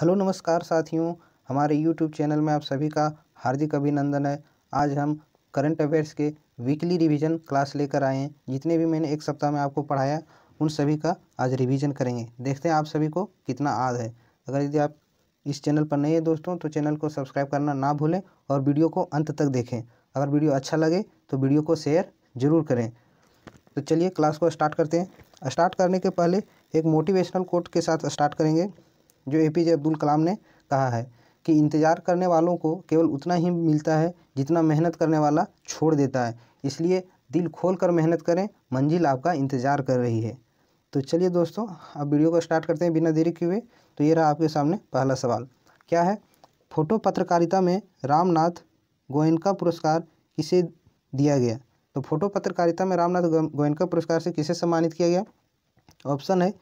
hello नमस्कार साथियों हमारे यूट्यूब चैनल में आप सभी का हार्दिक अभिनंदन है आज हम करंट अफेयर्स के वीकली रिवीजन क्लास लेकर आए हैं जितने भी मैंने एक सप्ताह में आपको पढ़ाया उन सभी का आज रिवीजन करेंगे देखते हैं आप सभी को कितना आद है अगर यदि आप इस चैनल पर नए हैं दोस्तों तो चैनल को सब्सक्राइब करना ना भूलें और वीडियो को अंत तक देखें अगर वीडियो अच्छा लगे तो वीडियो को शेयर ज़रूर करें तो चलिए क्लास को स्टार्ट करते हैं स्टार्ट करने के पहले एक मोटिवेशनल कोट के साथ स्टार्ट करेंगे जो ए पी जे अब्दुल कलाम ने कहा है कि इंतज़ार करने वालों को केवल उतना ही मिलता है जितना मेहनत करने वाला छोड़ देता है इसलिए दिल खोल कर मेहनत करें मंजिल आपका इंतज़ार कर रही है तो चलिए दोस्तों अब वीडियो को स्टार्ट करते हैं बिना देरी के हुए तो ये रहा आपके सामने पहला सवाल क्या है फोटो पत्रकारिता में रामनाथ गोयनका पुरस्कार किसे दिया गया तो फोटो पत्रकारिता में रामनाथ गोयनका पुरस्कार से किसे सम्मानित किया गया ऑप्शन है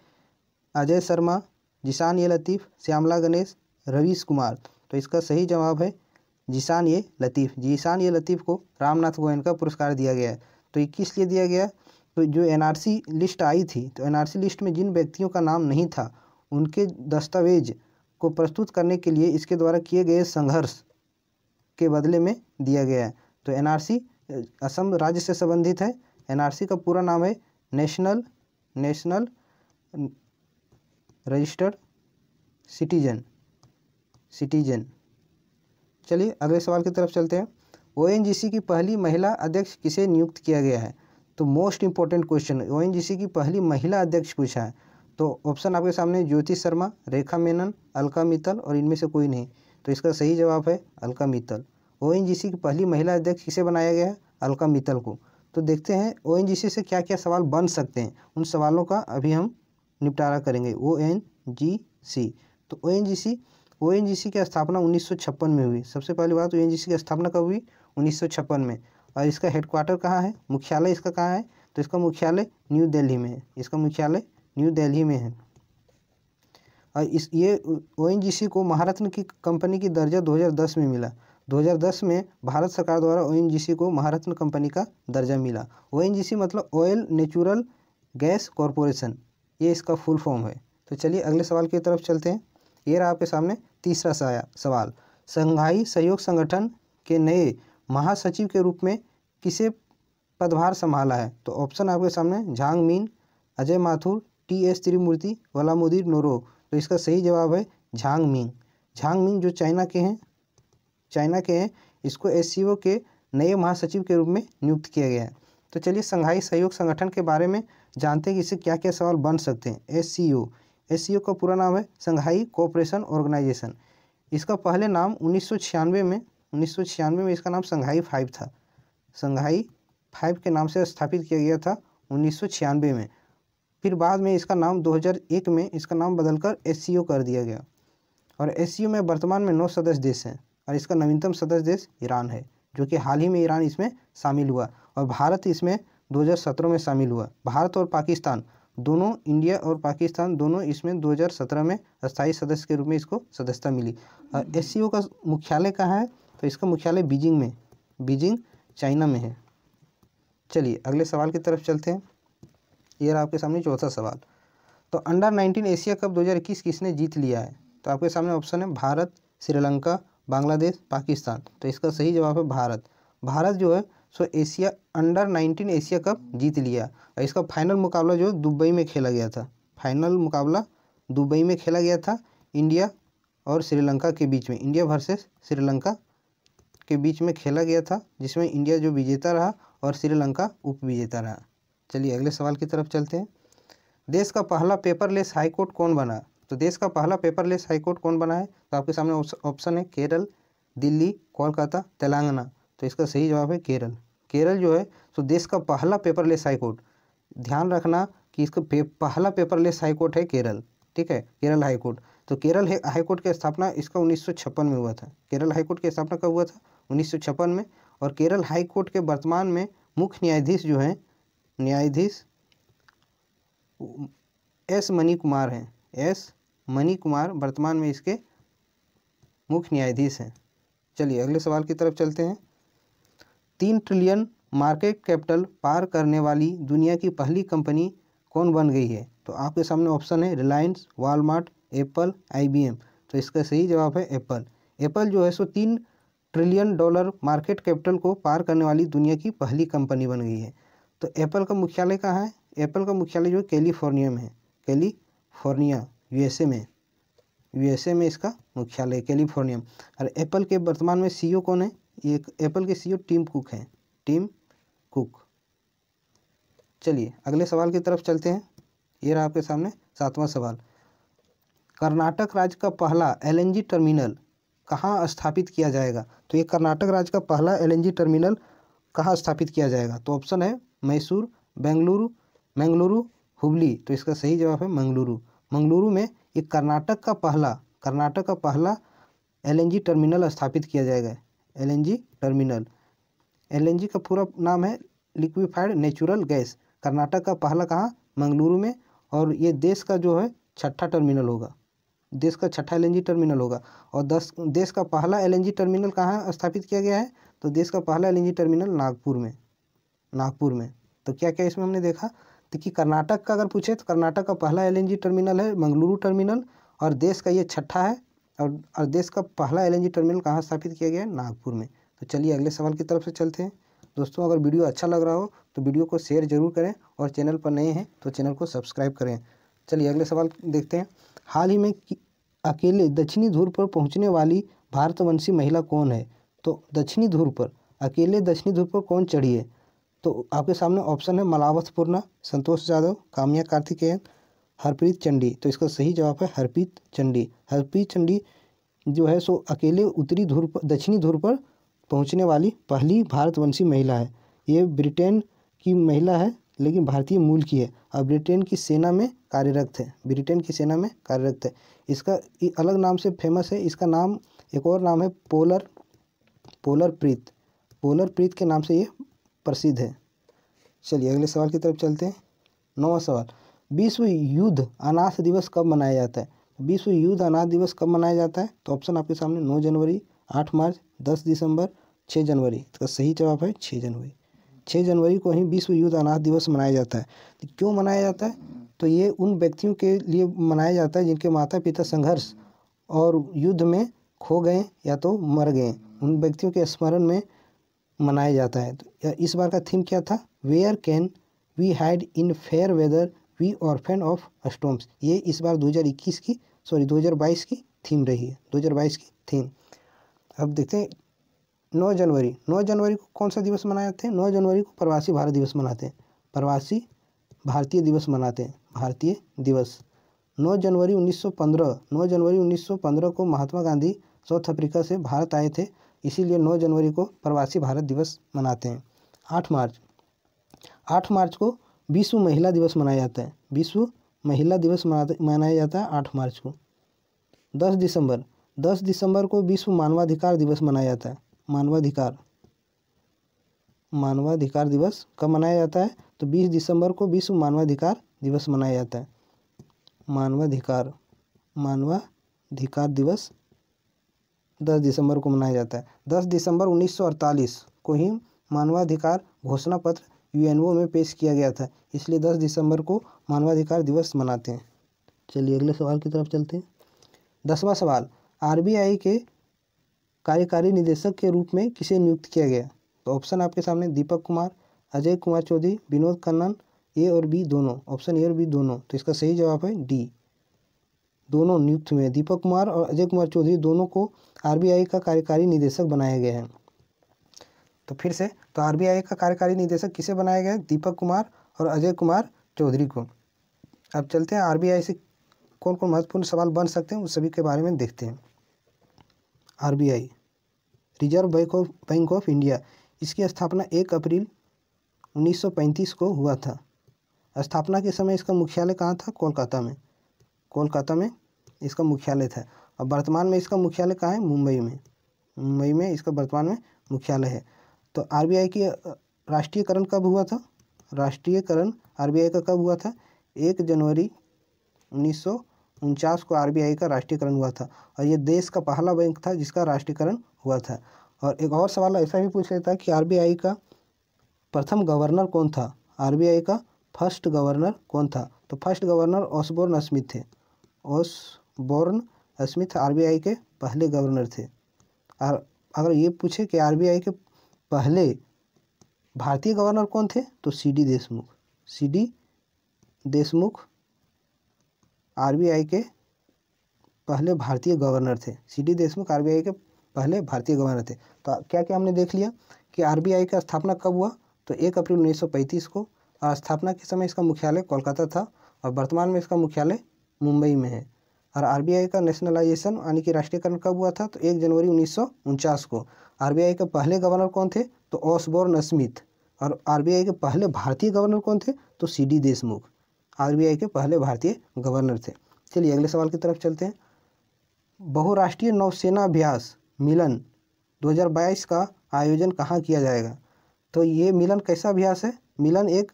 अजय शर्मा जिसान ये लतीफ़ श्यामला गणेश रवीश कुमार तो इसका सही जवाब है जिसान ये लतीफ़ जिसान ये लतीफ़ को रामनाथ गोयन का पुरस्कार दिया गया है तो ये किस लिए दिया गया तो जो एनआरसी लिस्ट आई थी तो एनआरसी लिस्ट में जिन व्यक्तियों का नाम नहीं था उनके दस्तावेज को प्रस्तुत करने के लिए इसके द्वारा किए गए संघर्ष के बदले में दिया गया है तो एन असम राज्य से संबंधित है एन का पूरा नाम है national national registered citizen citizen चलिए अगले सवाल की तरफ चलते हैं ओ की पहली महिला अध्यक्ष किसे नियुक्त किया गया है तो मोस्ट इंपॉर्टेंट क्वेश्चन ओ की पहली महिला अध्यक्ष पूछा है तो ऑप्शन आपके सामने ज्योति शर्मा रेखा मेनन अलका मित्तल और इनमें से कोई नहीं तो इसका सही जवाब है अलका मित्तल ओ की पहली महिला अध्यक्ष किसे बनाया गया है अलका मित्तल को तो देखते हैं ओ से क्या क्या सवाल बन सकते हैं उन सवालों का अभी हम निपटारा करेंगे ओ एन जी सी तो ओ एन की स्थापना उन्नीस में हुई सबसे पहली बात ओ की स्थापना कब हुई उन्नीस में और इसका हेडक्वार्टर कहाँ है मुख्यालय इसका कहाँ है तो इसका मुख्यालय न्यू दिल्ली में है इसका मुख्यालय न्यू दिल्ली में है और इस ये ओ को महारत्न की कंपनी की दर्जा 2010 में मिला 2010 में भारत सरकार द्वारा ओ को महारत्न कंपनी का दर्जा मिला ओ मतलब ऑयल नेचुरल गैस कॉरपोरेशन ये इसका फुल फॉर्म है तो चलिए अगले सवाल की तरफ चलते हैं ये रहा आपके सामने तीसरा सवाल संघाई सहयोग संगठन के नए महासचिव के रूप में किसे पदभार संभाला है तो ऑप्शन आपके सामने Zhang Ming Ajay Mathur T S Tirumurti वलामुदीर नोरो तो इसका सही जवाब है झांग मिंग झांग मिंग जो चाइना के हैं चाइना के हैं इसको एस के नए महासचिव के रूप में नियुक्त किया गया है तो चलिए संघाई सहयोग संगठन के बारे में जानते हैं कि इससे क्या क्या सवाल बन सकते हैं एस एस का पूरा नाम है संघाई कोऑपरेशन ऑर्गेनाइजेशन इसका पहले नाम उन्नीस में उन्नीस में इसका नाम संघाई फाइव था संघाई फाइव के नाम से स्थापित किया गया था उन्नीस में फिर बाद में इसका नाम 2001 में इसका नाम बदलकर एस कर दिया गया और एस में वर्तमान में नौ सदस्य देश हैं और इसका नवीनतम सदस्य देश ईरान है जो कि हाल ही में ईरान इसमें शामिल हुआ और भारत इसमें 2017 में शामिल हुआ भारत और पाकिस्तान दोनों इंडिया और पाकिस्तान दोनों इसमें 2017 में स्थायी सदस्य के रूप में इसको सदस्यता मिली और एस का मुख्यालय कहाँ है तो इसका मुख्यालय बीजिंग में बीजिंग चाइना में है चलिए अगले सवाल की तरफ चलते हैं ये रहा आपके सामने चौथा सवाल तो अंडर 19 एशिया कप 2021 किसने जीत लिया है तो आपके सामने ऑप्शन है भारत श्रीलंका बांग्लादेश पाकिस्तान तो इसका सही जवाब है भारत भारत जो है सो Asia under nineteen Asia cup जीत लिया और इसका फाइनल मुकाबला जो दुबई में खेला गया था फाइनल मुकाबला दुबई में खेला गया था इंडिया और श्रीलंका के बीच में इंडिया वर्सेस श्रीलंका के बीच में खेला गया था जिसमें इंडिया जो विजेता रहा और श्रीलंका उप विजेता रहा चलिए अगले सवाल की तरफ चलते हैं देश का पहला पेपरलेस हाईकोर्ट कौन बना तो देश का पहला पेपरलेस हाईकोर्ट कौन बना है तो आपके सामने ऑप्शन है केरल दिल्ली कोलकाता तेलंगाना तो इसका सही जवाब है केरल केरल जो है सो देश का पहला पेपरलेस हाईकोर्ट ध्यान रखना कि इसका पे, पहला पेपरलेस हाईकोर्ट है केरल ठीक है केरल हाईकोर्ट तो केरल हाईकोर्ट की स्थापना इसका उन्नीस में हुआ था केरल हाईकोर्ट की स्थापना कब हुआ था उन्नीस में और केरल हाईकोर्ट के वर्तमान में मुख्य न्यायाधीश जो हैं न्यायाधीश एस मनी कुमार हैं एस मनी कुमार वर्तमान में इसके मुख्य न्यायाधीश हैं चलिए अगले सवाल की तरफ चलते हैं तीन ट्रिलियन मार्केट कैपिटल पार करने वाली दुनिया की पहली कंपनी कौन बन गई है तो आपके सामने ऑप्शन है रिलायंस वॉलमार्ट एप्पल आईबीएम तो इसका सही जवाब है एप्पल एप्पल जो है सो तीन ट्रिलियन डॉलर मार्केट कैपिटल को पार करने वाली दुनिया की पहली कंपनी बन गई है तो एप्पल का मुख्यालय कहाँ है एप्पल का मुख्यालय जो कैलिफोर्निया में है कैलिफोर्निया यूएसए में यूएसए में इसका मुख्यालय कैलिफोर्निया और एप्पल के वर्तमान में सी कौन है ये एप्पल के सीईओ टीम कुक हैं टीम कुक चलिए अगले सवाल की तरफ चलते हैं ये रहा आपके सामने सातवां सवाल कर्नाटक राज्य का पहला एलएनजी टर्मिनल कहाँ स्थापित किया जाएगा तो ये कर्नाटक राज्य का पहला एलएनजी टर्मिनल कहाँ स्थापित किया जाएगा तो ऑप्शन है मैसूर बेंगलुरु मंगलुरु हुबली तो इसका सही जवाब है मंगलुरु मंगलुरु में ये कर्नाटक का पहला कर्नाटक का पहला एलएनजी टर्मिनल स्थापित किया जाएगा एलएनजी टर्मिनल एलएनजी का पूरा नाम है लिक्विफाइड नेचुरल गैस कर्नाटक का पहला कहाँ मंगलुरु में और ये देश का जो है छठा टर्मिनल होगा देश का छठा एलएनजी टर्मिनल होगा और दस देश का पहला एलएनजी टर्मिनल कहाँ स्थापित किया गया है तो देश का पहला एलएनजी टर्मिनल नागपुर में नागपुर में तो क्या क्या इसमें हमने देखा तो कि कर्नाटक का अगर पूछे तो कर्नाटक का पहला एलएनजी टर्मिनल है मंगलुरु टर्मिनल और देश का ये छठा है और, और देश का पहला एलएनजी टर्मिनल कहाँ स्थापित किया गया है नागपुर में तो चलिए अगले सवाल की तरफ से चलते हैं दोस्तों अगर वीडियो अच्छा लग रहा हो तो वीडियो को शेयर जरूर करें और चैनल पर नए हैं तो चैनल को सब्सक्राइब करें चलिए अगले सवाल देखते हैं हाल ही में अकेले दक्षिणी ध्रुव पर पहुँचने वाली भारतवंशी महिला कौन है तो दक्षिणी ध्रुव पर अकेले दक्षिणी ध्रुव पर कौन चढ़ी है तो आपके सामने ऑप्शन है मलावत पूर्णा संतोष यादव कामिया कार्तिकेयन हरप्रीत चंडी तो इसका सही जवाब है हरप्रीत चंडी हरप्रीत चंडी जो है सो अकेले उत्तरी ध्रुव पर दक्षिणी ध्रुव पर पहुंचने वाली पहली भारतवंशी महिला है ये ब्रिटेन की महिला है लेकिन भारतीय मूल की है और ब्रिटेन की सेना में कार्यरत है ब्रिटेन की सेना में कार्यरत है इसका अलग नाम से फेमस है इसका नाम एक और नाम है Polar Polar Preet Polar Preet के नाम से ये प्रसिद्ध है चलिए अगले सवाल की तरफ चलते हैं नौवा सवाल विश्व युद्ध अनाथ दिवस कब मनाया जाता है विश्व युद्ध अनाथ दिवस कब मनाया जाता है तो ऑप्शन आपके सामने नौ जनवरी आठ मार्च दस दिसंबर छः जनवरी इसका सही जवाब है छः जनवरी छः जनवरी को ही विश्व युद्ध अनाथ दिवस मनाया जाता है तो क्यों मनाया जाता है तो ये उन व्यक्तियों के लिए मनाया जाता है जिनके माता पिता संघर्ष और युद्ध में खो गए या तो मर गए उन व्यक्तियों के स्मरण में मनाया जाता है तो इस बार का थीम क्या था where can we hide in fair weather we orphan of storms ये इस बार 2021 की सॉरी 2022 की थीम रही है 2022 की थीम अब देखते हैं नौ जनवरी नौ जनवरी को कौन सा दिवस जाते हैं नौ जनवरी को प्रवासी भारत दिवस मनाते हैं प्रवासी भारतीय दिवस मनाते हैं भारतीय दिवस नौ जनवरी 1915 नौ जनवरी 1915 को महात्मा गांधी साउथ अफ्रीका से भारत आए थे इसीलिए 9 जनवरी को प्रवासी भारत दिवस मनाते हैं 8 मार्च 8 मार्च को विश्व महिला दिवस मनाया जाता है विश्व महिला दिवस मनाया जाता है आठ मार्च को दस दिसंबर दस दिसंबर को विश्व मानवाधिकार दिवस मनाया जाता है मानवाधिकार मानवाधिकार दिवस कब मनाया जाता है तो बीस दिसंबर को विश्व मानवाधिकार दिवस मनाया जाता है मानवाधिकार मानवाधिकार दिवस दस दिसंबर को मनाया जाता है दस दिसंबर अड़तालीस को ही मानवाधिकार घोषणा पत्र यूएनओ में पेश किया गया था इसलिए 10 दिसंबर को मानवाधिकार दिवस मनाते हैं चलिए अगले सवाल की तरफ चलते हैं दसवां सवाल आरबीआई के कार्यकारी निदेशक के रूप में किसे नियुक्त किया गया तो ऑप्शन आपके सामने दीपक कुमार अजय कुमार चौधरी विनोद कन्नन ए और बी दोनों ऑप्शन ए और बी दोनों तो इसका सही जवाब है डी दोनों नियुक्त हुए दीपक कुमार और अजय कुमार चौधरी दोनों को आरबीआई का कार्यकारी निदेशक बनाया गया है तो फिर से तो आरबीआई का कार्यकारी निदेशक किसे बनाया गया दीपक कुमार और अजय कुमार चौधरी को अब चलते हैं आरबीआई से कौन कौन महत्वपूर्ण सवाल बन सकते हैं उस सभी के बारे में देखते हैं RBI reserve bank of bank of India इसकी स्थापना एक अप्रैल 1935 को हुआ था स्थापना के समय इसका मुख्यालय कहाँ था कोलकाता में कोलकाता में इसका मुख्यालय था और वर्तमान में इसका मुख्यालय कहाँ है मुंबई में मुंबई में इसका वर्तमान में मुख्यालय है तो आरबीआई की राष्ट्रीयकरण कब हुआ था राष्ट्रीयकरण आरबीआई का कब हुआ था एक जनवरी उन्नीस को आरबीआई का राष्ट्रीयकरण हुआ था और ये देश का पहला बैंक था जिसका राष्ट्रीयकरण हुआ था और एक और सवाल ऐसा भी पूछ लेता कि आरबीआई का प्रथम गवर्नर कौन था आरबीआई का फर्स्ट गवर्नर कौन था तो फर्स्ट गवर्नर ओसबोर्न स्मिथ थे बोर्न स्मिथ आई के पहले गवर्नर थे और अगर ये पूछे कि आई के पहले भारतीय गवर्नर कौन थे तो C D Deshmukh C D Deshmukh RBI के पहले भारतीय गवर्नर थे सी डी देशमुख आरबीआई के पहले भारतीय गवर्नर थे तो क्या क्या हमने देख लिया कि आरबीआई का स्थापना कब हुआ तो एक अप्रैल 1935 को और स्थापना के समय इसका मुख्यालय कोलकाता था और वर्तमान में इसका मुख्यालय मुंबई में है और आरबीआई का नेशनलाइजेशन यानी कि राष्ट्रीयकरण कब हुआ था तो एक जनवरी उन्नीस को आरबीआई के पहले गवर्नर कौन थे तो ऑसबोर्न स्मिथ और आरबीआई के पहले भारतीय गवर्नर कौन थे तो सी डी देशमुख आरबीआई के पहले भारतीय गवर्नर थे चलिए अगले सवाल की तरफ चलते हैं बहुराष्ट्रीय नौसेना अभ्यास मिलन 2022 का आयोजन कहाँ किया जाएगा तो ये मिलन कैसा अभ्यास है मिलन एक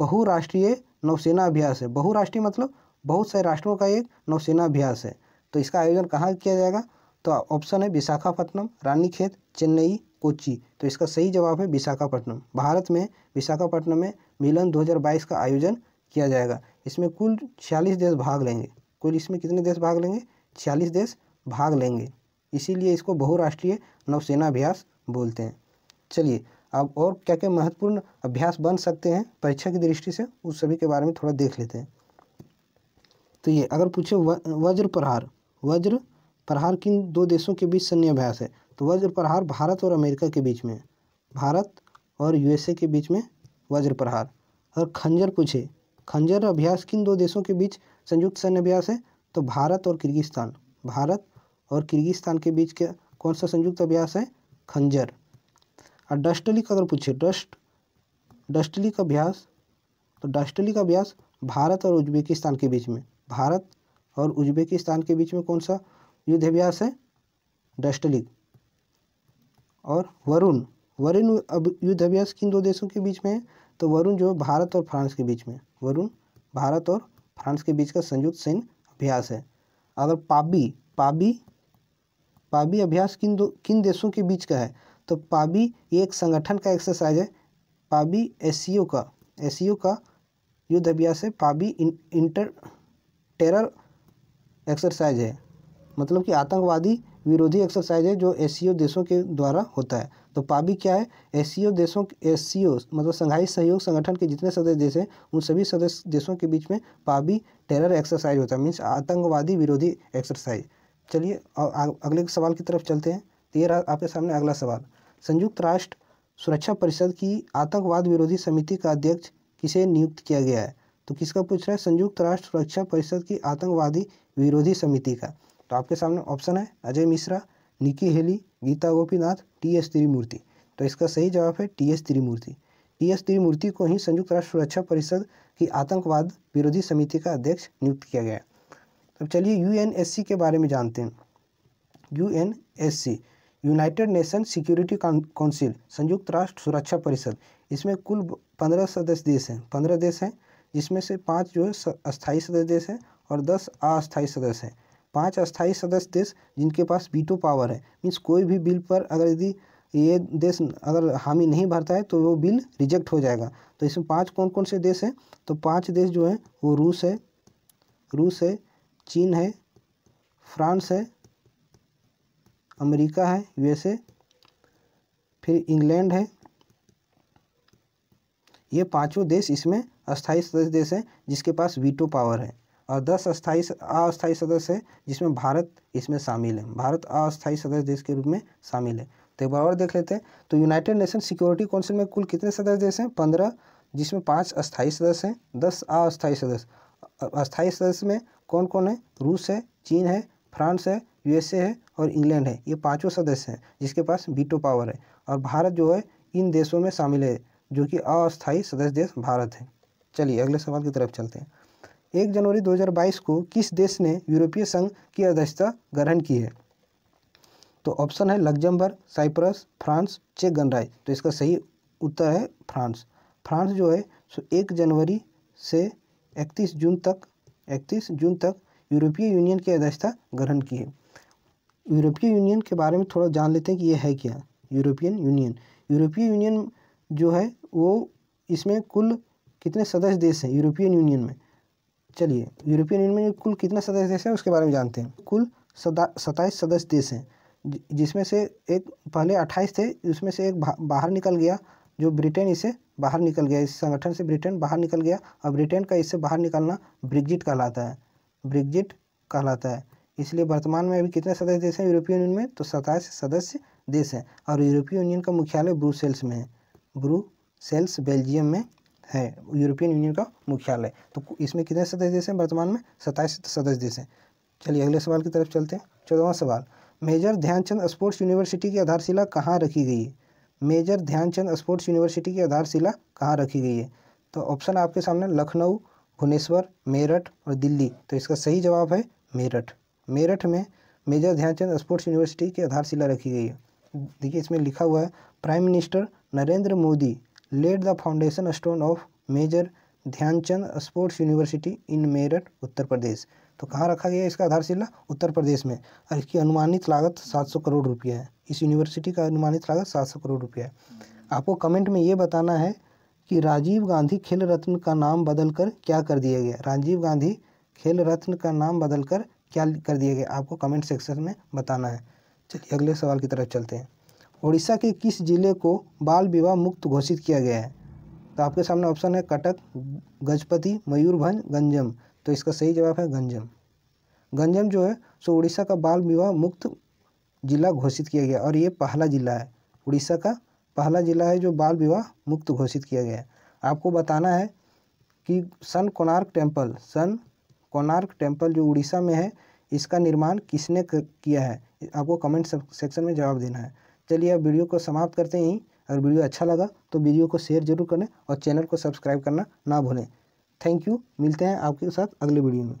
बहुराष्ट्रीय नौसेना अभ्यास है बहुराष्ट्रीय मतलब बहुत सारे राष्ट्रों का एक नौसेना अभ्यास है तो इसका आयोजन कहाँ किया जाएगा तो ऑप्शन है विशाखापट्टनम रानीखेत चेन्नई कोची तो इसका सही जवाब है विशाखापट्टनम भारत में विशाखापट्टनम में मिलन 2022 का आयोजन किया जाएगा इसमें कुल छियालीस देश भाग लेंगे कुल इसमें कितने देश भाग लेंगे छियालीस देश भाग लेंगे इसीलिए इसको बहुराष्ट्रीय नौसेना अभ्यास बोलते हैं चलिए अब और क्या क्या महत्वपूर्ण अभ्यास बन सकते हैं परीक्षा की दृष्टि से उस सभी के बारे में थोड़ा देख लेते हैं तो ये अगर पूछे वज्र प्रहार वज्र प्रहार किन दो देशों के बीच सैन्य अभ्यास है तो वज्र प्रहार भारत और अमेरिका के बीच में भारत और यूएसए के बीच में वज्र प्रहार और खंजर पूछे खंजर अभ्यास किन दो देशों के बीच संयुक्त सैन्य अभ्यास है तो भारत और किर्गिस्तान भारत और किर्गिस्तान के बीच का कौन सा संयुक्त अभ्यास है खंजर और डस्टलिक अगर पूछे डस्ट डस्टलिक अभ्यास तो डस्टलिक अभ्यास भारत और उज्बेकिस्तान के बीच में भारत और उज्बेकिस्तान के बीच में कौन सा युद्धाभ्यास है डस्टलिक और वरुण वरुण अब युद्धाभ्यास किन दो देशों के बीच में है तो वरुण जो भारत और फ्रांस के बीच में वरुण भारत और फ्रांस के बीच का संयुक्त सैन्य अभ्यास है अगर पाबी पाबी पाबी अभ्यास किन दो किन देशों के बीच का है तो पाबी ये एक संगठन का एक्सरसाइज है पाबी एस का एस का युद्ध अभ्यास है पाबी इंटर टेरर एक्सरसाइज है मतलब कि आतंकवादी विरोधी एक्सरसाइज है जो एस देशों के द्वारा होता है तो पाबी क्या है एस देशों एस मतलब संघाई सहयोग संगठन के जितने सदस्य देश हैं उन सभी सदस्य देशों के बीच में पाबी टेरर एक्सरसाइज होता है मीन्स आतंकवादी विरोधी एक्सरसाइज चलिए अगले सवाल की तरफ चलते हैं तो ये आपके सामने अगला सवाल संयुक्त राष्ट्र सुरक्षा परिषद की आतंकवाद विरोधी समिति का अध्यक्ष किसे नियुक्त किया गया है तो किसका पूछ रहा है संयुक्त राष्ट्र सुरक्षा परिषद की आतंकवादी विरोधी समिति का तो आपके सामने ऑप्शन है Ajay Mishra Nikki Haley Gita Gopinath T S Tirumurti तो इसका सही जवाब है T S Tirumurti T S Tirumurti को ही संयुक्त राष्ट्र सुरक्षा परिषद की आतंकवाद विरोधी समिति का अध्यक्ष नियुक्त किया गया तो चलिए यू के बारे में जानते हैं U United Nation Security Council संयुक्त राष्ट्र सुरक्षा परिषद इसमें कुल पंद्रह सदस्य देश हैं पंद्रह देश हैं जिसमें से पाँच जो है अस्थायी सदस्य देश हैं और दस अस्थायी सदस्य हैं पाँच अस्थायी सदस्य देश जिनके पास वीटो पावर है मीन्स कोई भी बिल पर अगर यदि ये देश अगर हामी नहीं भरता है तो वो बिल रिजेक्ट हो जाएगा तो इसमें पांच कौन कौन से देश हैं तो पांच देश जो हैं वो रूस है रूस है चीन है फ्रांस है अमेरिका है यूएसए फिर इंग्लैंड है ये पांचों देश इसमें अस्थायी सदस्य देश हैं जिसके पास वीटो पावर है और दस अस्थायी अस्थायी सदस्य है जिसमें भारत इसमें शामिल है भारत अस्थायी सदस्य देश के रूप में शामिल है तो एक बार और देख लेते हैं तो यूनाइटेड नेशन सिक्योरिटी काउंसिल में कुल कितने सदस्य देश हैं पंद्रह जिसमें पाँच अस्थायी सदस्य हैं दस अस्थायी सदस्य अस्थायी सदस्य में कौन कौन है रूस है चीन है फ्रांस है यूएसए है और इंग्लैंड है ये पाँचों सदस्य हैं जिसके पास बीटो पावर है और भारत जो है इन देशों में शामिल है जो कि अस्थायी सदस्य देश भारत है चलिए अगले सवाल की तरफ चलते हैं एक जनवरी 2022 को किस देश ने यूरोपीय संघ की अध्यक्षता ग्रहण की है तो ऑप्शन है लग्जमबर्ग साइप्रस फ्रांस चेक गणराज तो इसका सही उत्तर है फ्रांस फ्रांस जो है सो एक जनवरी से इकतीस जून तक इकतीस जून तक यूरोपीय यूनियन की अध्यक्षता ग्रहण की है यूरोपीय यूनियन के बारे में थोड़ा जान लेते हैं कि यह है क्या यूरोपियन यूनियन यूरोपीय यूनियन जो है वो इसमें कुल कितने सदस्य देश हैं यूरोपियन यूनियन में चलिए यूरोपियन यूनियन में कुल कितने सदस्य देश हैं उसके बारे में जानते हैं कुल सताईस सदस्य देश हैं जिसमें से एक पहले अट्ठाईस थे उसमें से एक बाहर निकल गया जो ब्रिटेन इसे बाहर निकल गया इस संगठन से ब्रिटेन बाहर निकल गया और ब्रिटेन का इससे बाहर निकलना ब्रिगजिट कहलाता है ब्रिग्जिट कहलाता है इसलिए वर्तमान में अभी कितने सदस्य देश हैं यूरोपीय यूनियन में तो सताईस सदस्य देश हैं और यूरोपीय यूनियन का मुख्यालय ब्रूसेल्स में है सेल्स बेल्जियम में है यूरोपियन यूनियन का मुख्यालय तो इसमें कितने सदस्य देश हैं वर्तमान में सत्ताईस सदस्य देश हैं चलिए अगले सवाल की तरफ चलते हैं चौदहवा सवाल मेजर ध्यानचंद स्पोर्ट्स यूनिवर्सिटी की आधारशिला कहाँ रखी गई है मेजर ध्यानचंद स्पोर्ट्स यूनिवर्सिटी की आधारशिला कहाँ रखी गई है तो ऑप्शन आपके सामने लखनऊ भुवनेश्वर मेरठ और दिल्ली तो इसका सही जवाब है मेरठ मेरठ में मेजर ध्यानचंद स्पोर्ट्स यूनिवर्सिटी की आधारशिला रखी गई है देखिए इसमें लिखा हुआ है Prime Minister Narendra Modi laid the foundation stone of Major Dhyan Chand Sports University in Meerut Uttar Pradesh तो कहाँ रखा गया इसका आधारशिला उत्तर प्रदेश में और इसकी अनुमानित लागत सात सौ करोड़ रुपये है इस यूनिवर्सिटी का अनुमानित लागत सात सौ करोड़ रुपये है आपको कमेंट में ये बताना है कि राजीव गांधी खेल रत्न का नाम बदल कर क्या कर दिया गया राजीव गांधी खेल रत्न का नाम बदल कर क्या कर दिया गया आपको कमेंट सेक्शन में बताना है चलिए अगले सवाल की तरफ चलते हैं उड़ीसा के किस ज़िले को बाल विवाह मुक्त घोषित किया गया है तो आपके सामने ऑप्शन है कटक गजपति मयूरभंज गंजम तो इसका सही जवाब है गंजम गंजम जो है सो उड़ीसा का बाल विवाह मुक्त जिला घोषित किया गया और ये पहला जिला है उड़ीसा का पहला जिला है जो बाल विवाह मुक्त घोषित किया गया है आपको बताना है कि Sun Konark temple Sun Konark temple जो उड़ीसा में है इसका निर्माण किसने किया है आपको कमेंट सेक्शन में जवाब देना है चलिए अब वीडियो को समाप्त करते हैं अगर वीडियो अच्छा लगा तो वीडियो को शेयर जरूर करें और चैनल को सब्सक्राइब करना ना भूलें थैंक यू मिलते हैं आपके साथ अगले वीडियो में